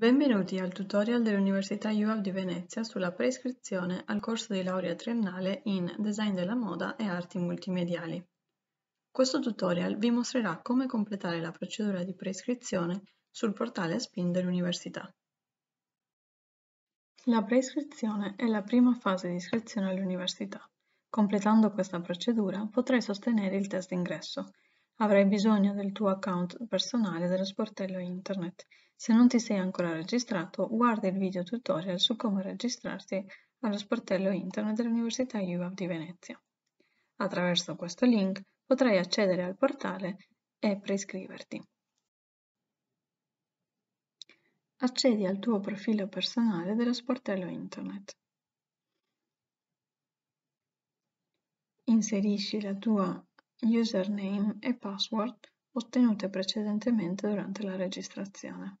Benvenuti al tutorial dell'Università UAV di Venezia sulla preiscrizione al corso di laurea triennale in Design della moda e arti multimediali. Questo tutorial vi mostrerà come completare la procedura di preiscrizione sul portale SPIN dell'Università. La preiscrizione è la prima fase di iscrizione all'Università. Completando questa procedura potrai sostenere il test d'ingresso. Avrai bisogno del tuo account personale dello sportello internet se non ti sei ancora registrato, guarda il video tutorial su come registrarti allo sportello internet dell'Università UAV di Venezia. Attraverso questo link potrai accedere al portale e preiscriverti. Accedi al tuo profilo personale dello sportello internet. Inserisci la tua username e password ottenute precedentemente durante la registrazione.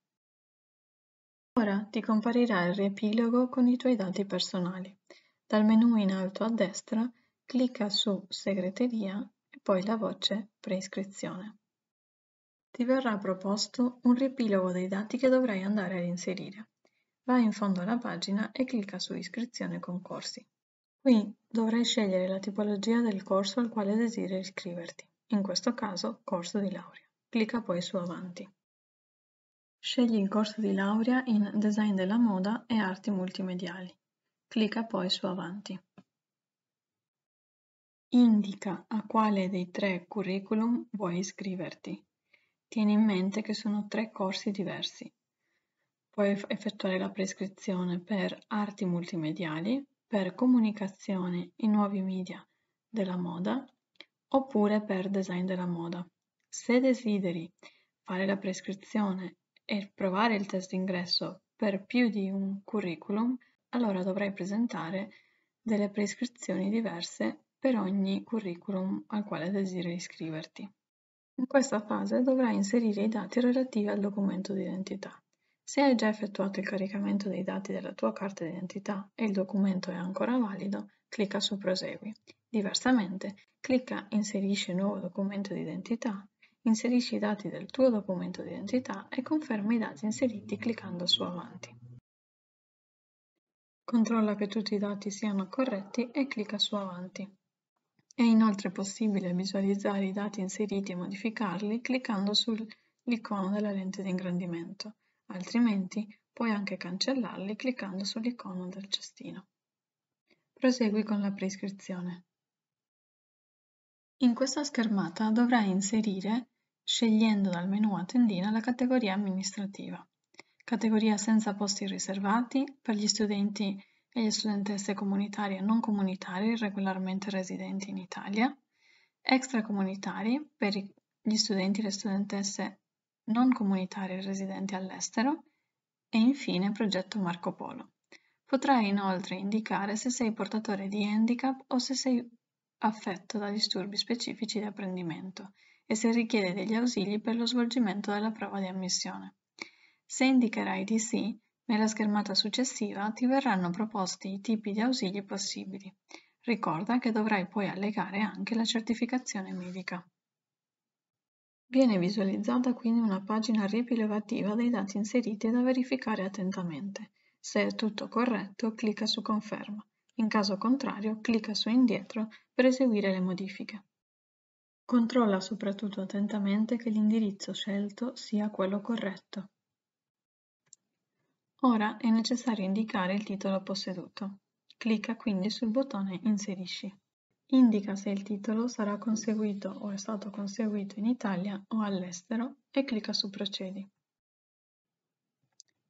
Ora ti comparirà il riepilogo con i tuoi dati personali. Dal menu in alto a destra clicca su Segreteria e poi la voce Preiscrizione. Ti verrà proposto un riepilogo dei dati che dovrai andare ad inserire. Vai in fondo alla pagina e clicca su Iscrizione concorsi. Qui dovrai scegliere la tipologia del corso al quale desideri iscriverti, in questo caso corso di laurea. Clicca poi su Avanti. Scegli il corso di laurea in Design della moda e Arti multimediali. Clicca poi su Avanti. Indica a quale dei tre curriculum vuoi iscriverti. Tieni in mente che sono tre corsi diversi. Puoi effettuare la prescrizione per arti multimediali, per comunicazione in nuovi media della moda oppure per design della moda. Se desideri fare la prescrizione e provare il test d'ingresso per più di un curriculum, allora dovrai presentare delle prescrizioni diverse per ogni curriculum al quale desideri iscriverti. In questa fase dovrai inserire i dati relativi al documento d'identità. Se hai già effettuato il caricamento dei dati della tua carta d'identità e il documento è ancora valido, clicca su Prosegui. Diversamente, clicca Inserisci nuovo documento d'identità Inserisci i dati del tuo documento d'identità e conferma i dati inseriti cliccando su Avanti. Controlla che tutti i dati siano corretti e clicca su Avanti. È inoltre possibile visualizzare i dati inseriti e modificarli cliccando sull'icono della lente di ingrandimento, altrimenti puoi anche cancellarli cliccando sull'icono del cestino. Prosegui con la prescrizione. In questa schermata dovrai inserire scegliendo dal menu a tendina la categoria amministrativa, categoria senza posti riservati per gli studenti e le studentesse comunitari e non comunitari regolarmente residenti in Italia, extracomunitari per gli studenti e le studentesse non comunitari residenti all'estero e infine progetto Marco Polo. Potrai inoltre indicare se sei portatore di handicap o se sei affetto da disturbi specifici di apprendimento e se richiede degli ausili per lo svolgimento della prova di ammissione. Se indicherai di sì, nella schermata successiva ti verranno proposti i tipi di ausili possibili. Ricorda che dovrai poi allegare anche la certificazione medica. Viene visualizzata quindi una pagina rilevativa dei dati inseriti da verificare attentamente. Se è tutto corretto, clicca su Conferma. In caso contrario, clicca su Indietro per eseguire le modifiche. Controlla soprattutto attentamente che l'indirizzo scelto sia quello corretto. Ora è necessario indicare il titolo posseduto. Clicca quindi sul bottone Inserisci. Indica se il titolo sarà conseguito o è stato conseguito in Italia o all'estero e clicca su Procedi.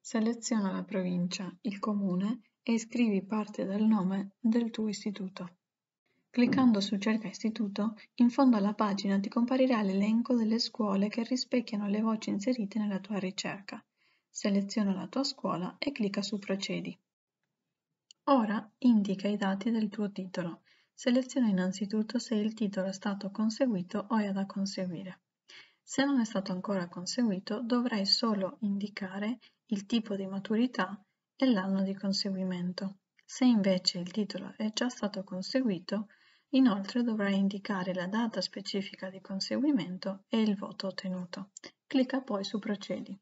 Seleziona la provincia, il comune e iscrivi parte del nome del tuo istituto. Cliccando su Cerca istituto, in fondo alla pagina ti comparirà l'elenco delle scuole che rispecchiano le voci inserite nella tua ricerca. Seleziona la tua scuola e clicca su Procedi. Ora indica i dati del tuo titolo. Seleziona innanzitutto se il titolo è stato conseguito o è da conseguire. Se non è stato ancora conseguito, dovrai solo indicare il tipo di maturità e l'anno di conseguimento. Se invece il titolo è già stato conseguito, Inoltre dovrai indicare la data specifica di conseguimento e il voto ottenuto. Clicca poi su Procedi.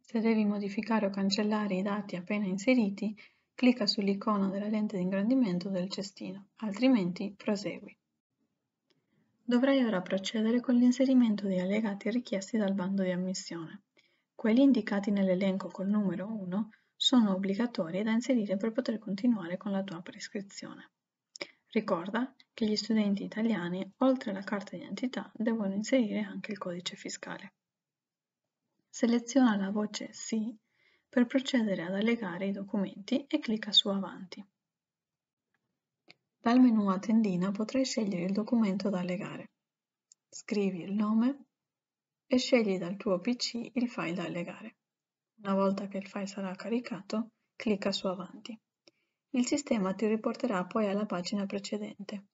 Se devi modificare o cancellare i dati appena inseriti, clicca sull'icona della lente di ingrandimento del cestino, altrimenti prosegui. Dovrai ora procedere con l'inserimento degli allegati richiesti dal bando di ammissione. Quelli indicati nell'elenco col numero 1 sono obbligatori da inserire per poter continuare con la tua prescrizione. Ricorda che gli studenti italiani, oltre alla carta d'identità, devono inserire anche il codice fiscale. Seleziona la voce Sì per procedere ad allegare i documenti e clicca su Avanti. Dal menu a tendina potrai scegliere il documento da allegare. Scrivi il nome e scegli dal tuo PC il file da allegare. Una volta che il file sarà caricato, clicca su Avanti. Il sistema ti riporterà poi alla pagina precedente,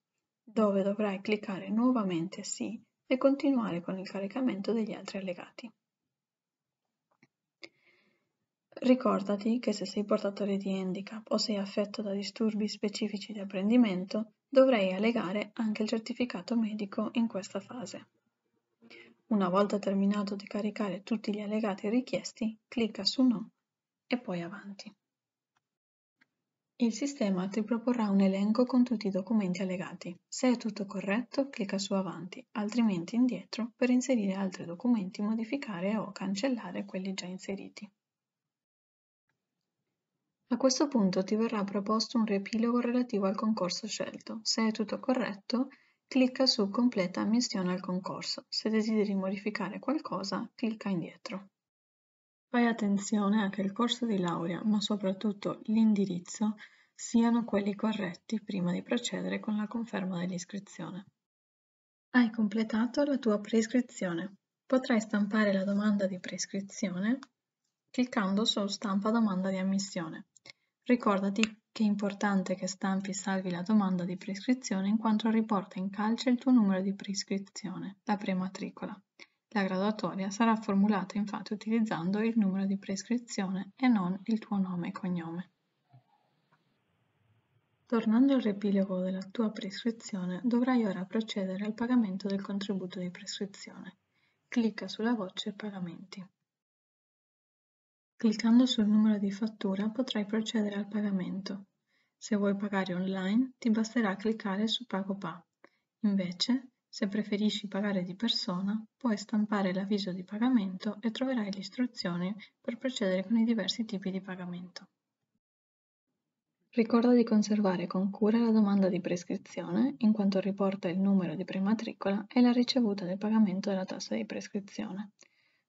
dove dovrai cliccare nuovamente Sì e continuare con il caricamento degli altri allegati. Ricordati che se sei portatore di handicap o sei affetto da disturbi specifici di apprendimento, dovrai allegare anche il certificato medico in questa fase. Una volta terminato di caricare tutti gli allegati richiesti, clicca su No e poi avanti. Il sistema ti proporrà un elenco con tutti i documenti allegati. Se è tutto corretto, clicca su Avanti, altrimenti indietro per inserire altri documenti, modificare o cancellare quelli già inseriti. A questo punto ti verrà proposto un riepilogo relativo al concorso scelto. Se è tutto corretto, clicca su Completa ammissione al concorso. Se desideri modificare qualcosa, clicca indietro. Fai attenzione a che il corso di laurea, ma soprattutto l'indirizzo, siano quelli corretti prima di procedere con la conferma dell'iscrizione. Hai completato la tua preiscrizione. Potrai stampare la domanda di prescrizione cliccando su Stampa domanda di ammissione. Ricordati che è importante che stampi e salvi la domanda di prescrizione in quanto riporta in calce il tuo numero di prescrizione, la prematricola. La graduatoria sarà formulata infatti utilizzando il numero di prescrizione e non il tuo nome e cognome. Tornando al riepilogo della tua prescrizione, dovrai ora procedere al pagamento del contributo di prescrizione. Clicca sulla voce Pagamenti. Cliccando sul numero di fattura potrai procedere al pagamento. Se vuoi pagare online, ti basterà cliccare su PagoPA. Invece, se preferisci pagare di persona, puoi stampare l'avviso di pagamento e troverai le istruzioni per procedere con i diversi tipi di pagamento. Ricorda di conservare con cura la domanda di prescrizione, in quanto riporta il numero di prematricola e la ricevuta del pagamento della tassa di prescrizione.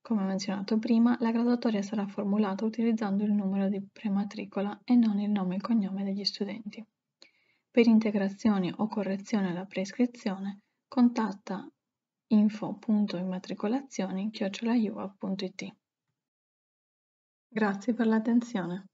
Come menzionato prima, la graduatoria sarà formulata utilizzando il numero di prematricola e non il nome e cognome degli studenti. Per integrazioni o correzione alla prescrizione, contatta info.immatricolazioni@juva.it. Grazie per l'attenzione.